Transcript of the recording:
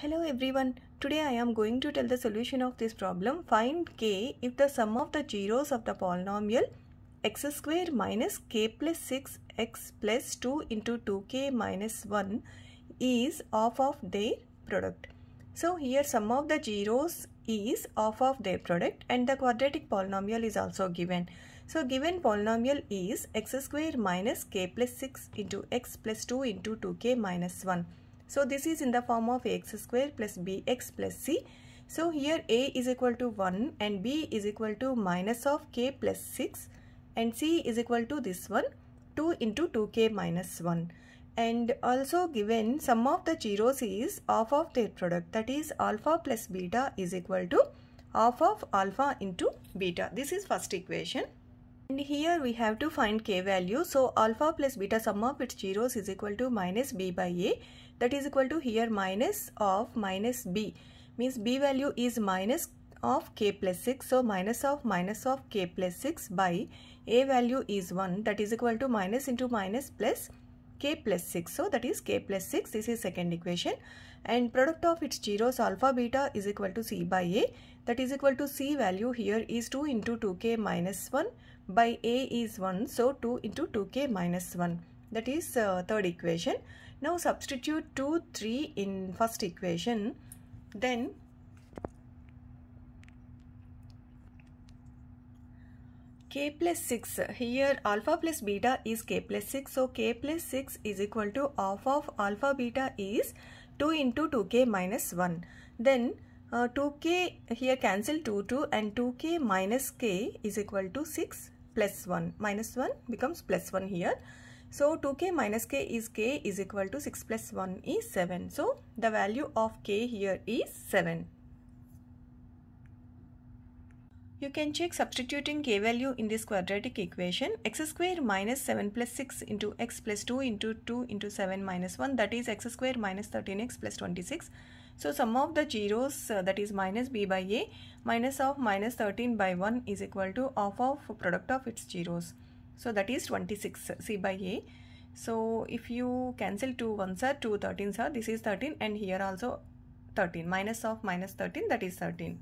Hello everyone, today I am going to tell the solution of this problem. Find k if the sum of the zeros of the polynomial x square minus k plus 6x plus 2 into 2k minus 1 is half of their product. So here sum of the zeros is half of their product and the quadratic polynomial is also given. So given polynomial is x square minus k plus 6 into x plus 2 into 2k minus 1. So this is in the form of ax square plus bx plus c. So here a is equal to 1 and b is equal to minus of k plus 6 and c is equal to this one 2 into 2k minus 1 and also given sum of the zeros is half of their product that is alpha plus beta is equal to half of alpha into beta. This is first equation. And here we have to find k value. So alpha plus beta sum of its zeros is equal to minus b by a. That is equal to here minus of minus b. Means b value is minus of k plus 6. So minus of minus of k plus 6 by a value is 1. That is equal to minus into minus plus k plus 6. So that is k plus 6. This is second equation. And product of its zeros alpha beta is equal to c by a. That is equal to c value here is 2 into 2k minus 1 by a is 1 so 2 into 2k minus 1 that is uh, third equation now substitute 2 3 in first equation then k plus 6 here alpha plus beta is k plus 6 so k plus 6 is equal to half of alpha beta is 2 into 2k minus 1 then uh, 2k here cancel 2 2 and 2k minus k is equal to 6 plus 1 minus 1 becomes plus 1 here so 2k minus k is k is equal to 6 plus 1 is 7 so the value of k here is 7 you can check substituting k value in this quadratic equation x square minus 7 plus 6 into x plus 2 into 2 into 7 minus 1 that is x square minus 13x plus 26 so sum of the zeros uh, that is minus b by a minus of minus 13 by 1 is equal to off of product of its zeros. So that is 26 c by a. So if you cancel 2 ones are 2 13s are this is 13 and here also 13 minus of minus 13 that is 13.